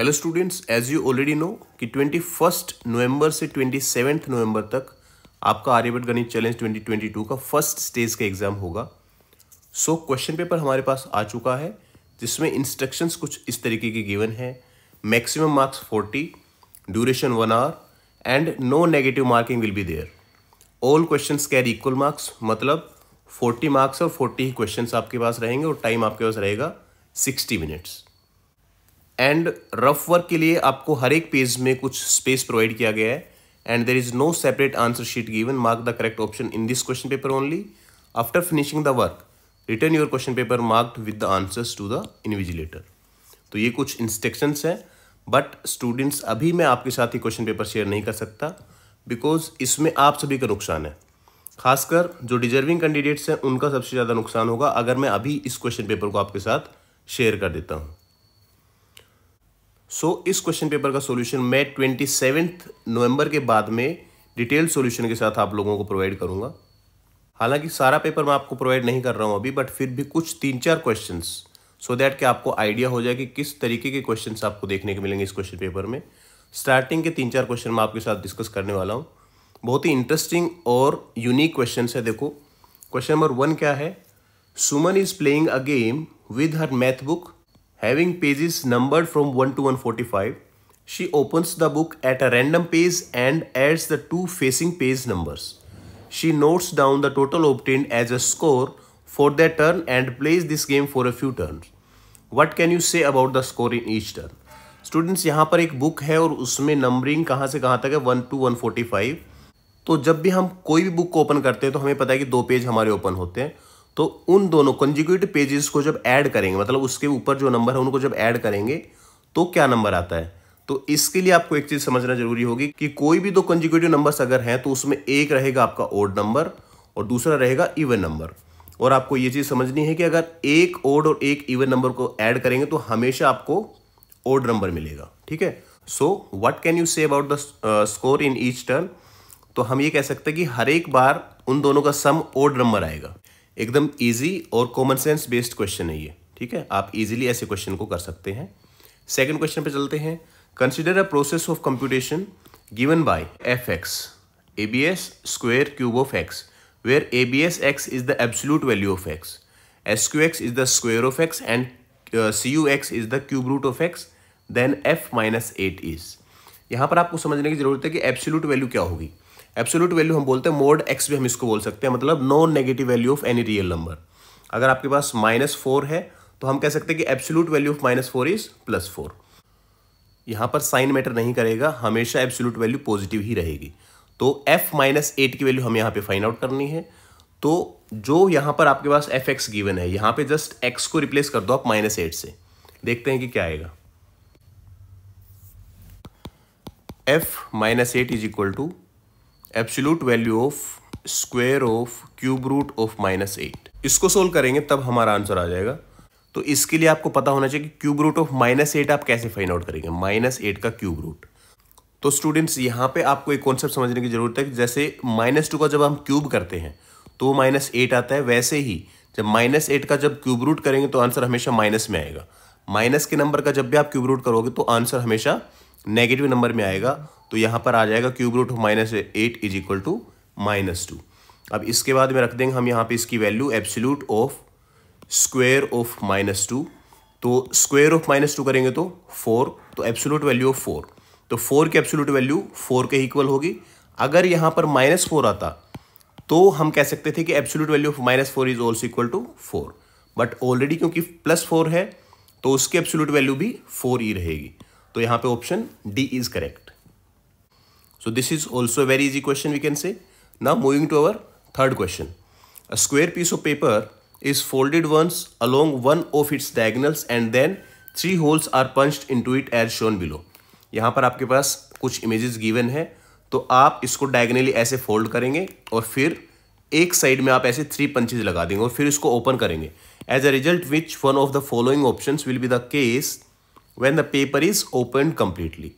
Hello students as you already know कि twenty first November से twenty seventh November तक आपका आर्यभट गणित चैलेंज ट्वेंटी ट्वेंटी टू का फर्स्ट स्टेज का एग्जाम होगा सो क्वेश्चन पेपर हमारे पास आ चुका है जिसमें इंस्ट्रक्शंस कुछ इस तरीके के गिवन है maximum marks forty duration one hour and no negative marking will be there all questions carry equal marks मतलब फोर्टी मार्क्स और फोर्टी ही क्वेश्चन आपके पास रहेंगे और टाइम आपके पास रहेगा sixty minutes and rough work के लिए आपको हर एक पेज में कुछ स्पेस प्रोवाइड किया गया है and there is no separate answer sheet given mark the correct option in this question paper only after finishing the work return your question paper marked with the answers to the invigilator तो ये कुछ instructions हैं but students अभी मैं आपके साथ ही question paper share नहीं कर सकता बिकॉज इसमें आप सभी का नुकसान है खासकर जो डिजर्विंग कैंडिडेट्स हैं उनका सबसे ज़्यादा नुकसान होगा अगर मैं अभी इस क्वेश्चन पेपर को आपके साथ शेयर कर देता हूँ सो so, इस क्वेश्चन पेपर का सोल्यूशन मैं ट्वेंटी सेवेंथ नवंबर के बाद में डिटेल सोल्यूशन के साथ आप लोगों को प्रोवाइड करूंगा हालांकि सारा पेपर मैं आपको प्रोवाइड नहीं कर रहा हूं अभी बट फिर भी कुछ तीन चार क्वेश्चन सो दैट कि आपको आइडिया हो जाए कि किस तरीके के क्वेश्चन आपको देखने को मिलेंगे इस क्वेश्चन पेपर में स्टार्टिंग के तीन चार क्वेश्चन मैं आपके साथ डिस्कस करने वाला हूँ बहुत ही इंटरेस्टिंग और यूनिक क्वेश्चन है देखो क्वेश्चन नंबर वन क्या है Suman is playing a game with her math book Having pages numbered from 1 to 145, she opens the book at a random page and adds the two facing page numbers. She notes down the total obtained as a score for that turn and plays this game for a few turns. What can you say about the score in each turn? students यहाँ पर एक book है और उसमें numbering कहाँ से कहाँ तक है one to one forty five तो जब भी हम कोई भी बुक को ओपन करते हैं तो हमें पता है कि दो पेज हमारे ओपन होते हैं तो उन दोनों कंजिक्यूटिव पेजेस को जब ऐड करेंगे मतलब उसके ऊपर जो नंबर है उनको जब ऐड करेंगे तो क्या नंबर आता है तो इसके लिए आपको एक चीज़ समझना जरूरी होगी कि कोई भी दो कंजिक्यूटिव नंबर अगर हैं तो उसमें एक रहेगा आपका ओड नंबर और दूसरा रहेगा इवन नंबर और आपको ये चीज़ समझनी है कि अगर एक ओड और एक इवन नंबर को ऐड करेंगे तो हमेशा आपको ओड नंबर मिलेगा ठीक है so what can you say about the score in each turn तो हम ये कह सकते हैं कि हर एक बार उन दोनों का सम ओड नंबर आएगा एकदम इजी और कॉमन सेंस बेस्ड क्वेश्चन है ये ठीक है आप इजीली ऐसे क्वेश्चन को कर सकते हैं सेकंड क्वेश्चन पे चलते हैं consider a process of computation given by F X A B S square cube of X where A B S X is the absolute value of X S Q X is the square of X and C U X is the cube root of X then F minus eight is यहाँ पर आपको समझने की जरूरत है कि absolute value क्या होगी एब्सोल्यूट वैल्यू हम बोलते हैं मोड एक्स भी हम इसको बोल सकते हैं मतलब no negative value of any real number अगर आपके पास माइनस फोर है तो हम कह सकते हैं कि absolute value of minus four is plus four यहाँ पर साइन मैटर नहीं करेगा हमेशा एब्सोल्यूट वैल्यू पॉजिटिव ही रहेगी तो एफ माइनस एट की वैल्यू हमें यहाँ पे फाइंड आउट करनी है तो जो यहाँ पर आपके पास एफ एक्स गिवन है यहाँ पे जस्ट एक्स को रिप्लेस कर दो आप माइनस एट से देखते हैं कि क्या आएगा F minus eight is equal to absolute value of square of cube root of minus eight इसको सोल्व करेंगे तब हमारा आंसर आ जाएगा तो इसके लिए आपको पता होना चाहिए कि cube root of minus eight आप कैसे फाइंड आउट करेंगे माइनस एट का क्यूब रूट तो स्टूडेंट्स यहाँ पे आपको एक कॉन्सेप्ट समझने की ज़रूरत है जैसे माइनस टू का जब हम क्यूब करते हैं तो वो माइनस एट आता है वैसे ही जब माइनस एट का जब क्यूब रूट करेंगे तो आंसर हमेशा माइनस में आएगा माइनस के नंबर का जब भी आप क्यूब रूट करोगे तो आंसर हमेशा नेगेटिव नंबर में आएगा तो यहाँ पर आ जाएगा cube root minus eight is equal to minus two अब इसके बाद में रख देंगे हम यहाँ पे इसकी value absolute of square of minus two तो स्क्वेयर ऑफ माइनस टू करेंगे तो फोर तो एब्सोल्यूट वैल्यू ऑफ फोर तो फोर की एब्सोल्यूट वैल्यू फोर के इक्वल होगी अगर यहाँ पर माइनस फोर आता तो हम कह सकते थे कि absolute value of minus four is also equal to four but already क्योंकि प्लस फोर है तो उसकी एब्सोल्यूट वैल्यू भी फोर ही रहेगी तो यहाँ पे option D is correct So this is also a very easy question we can say. Now moving to our third question. A square piece of paper is folded once along one of its diagonals and then three holes are punched into it as shown below. यहाँ पर आपके पास कुछ images given है तो आप इसको diagonally ऐसे fold करेंगे और फिर एक साइड में आप ऐसे थ्री पंचेज लगा देंगे और फिर इसको ओपन करेंगे as a result which one of the following option will be the case when the paper is open completely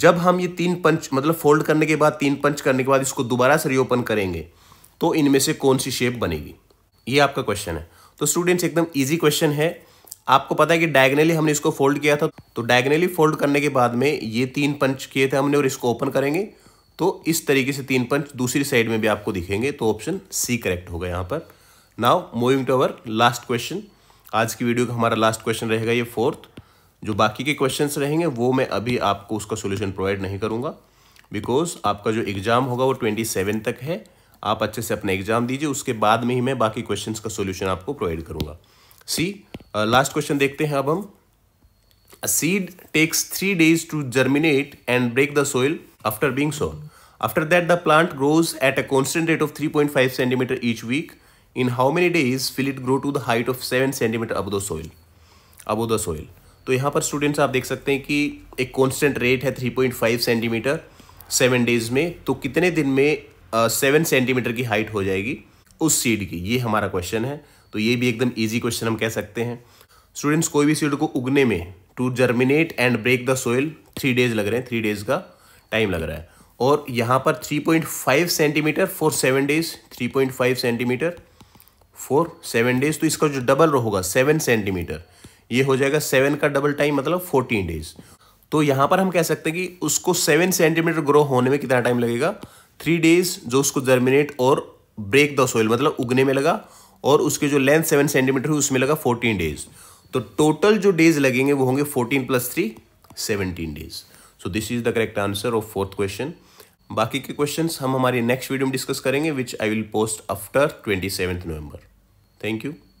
जब हम ये तीन पंच मतलब फोल्ड करने के बाद तीन पंच करने के बाद इसको दोबारा से रीओपन करेंगे तो इनमें से कौन सी शेप बनेगी ये आपका क्वेश्चन है तो स्टूडेंट्स एकदम ईजी क्वेश्चन है आपको पता है कि डायगनली हमने इसको फोल्ड किया था तो डायगनली फोल्ड करने के बाद में ये तीन पंच किए थे हमने और इसको ओपन करेंगे तो इस तरीके से तीन पंच दूसरी साइड में भी आपको दिखेंगे तो ऑप्शन सी करेक्ट होगा यहाँ पर now moving to our last question आज की वीडियो का हमारा लास्ट क्वेश्चन रहेगा ये फोर्थ जो बाकी के क्वेश्चन रहेंगे वो मैं अभी आपको उसका सोल्यूशन प्रोवाइड नहीं करूँगा बिकॉज आपका जो एग्ज़ाम होगा वो ट्वेंटी सेवन तक है आप अच्छे से अपना एग्जाम दीजिए उसके बाद में ही मैं बाकी क्वेश्चन का सोल्यूशन आपको प्रोवाइड करूंगा सी लास्ट क्वेश्चन देखते हैं अब हम A seed takes three days to germinate and break the soil after being sown after that the plant grows at a constant rate of three point five centimetre each week in how many days will it grow to the height of seven centimetre अब the soil above the soil तो यहाँ पर students आप देख सकते हैं कि एक कॉन्स्टेंट रेट है 3.5 सेंटीमीटर सेवन डेज में तो कितने दिन में सेवन सेंटीमीटर की हाइट हो जाएगी उस सीड की ये हमारा क्वेश्चन है तो ये भी एकदम ईजी क्वेश्चन हम कह सकते हैं स्टूडेंट्स कोई भी सीड को उगने में to germinate and break the soil three days लग रहे हैं थ्री डेज का टाइम लग रहा है और यहाँ पर 3.5 centimetre for seven days 3.5 centimetre for seven days तो इसका जो डबल होगा सेवन सेंटीमीटर ये हो जाएगा सेवन का डबल टाइम मतलब फोर्टीन डेज तो यहां पर हम कह सकते हैं कि उसको सेवन सेंटीमीटर ग्रो होने में कितना टाइम लगेगा थ्री डेज जो उसको जर्मिनेट और ब्रेक द सोइल मतलब उगने में लगा और उसके जो लेंथ सेवन सेंटीमीटर उसमें लगा फोर्टीन डेज तो टोटल जो डेज लगेंगे वो होंगे fourteen plus three seventeen days so this is the correct answer of fourth question बाकी के क्वेश्चन हम हमारे नेक्स्ट वीडियो में डिस्कस करेंगे which I will post after twenty seventh November thank you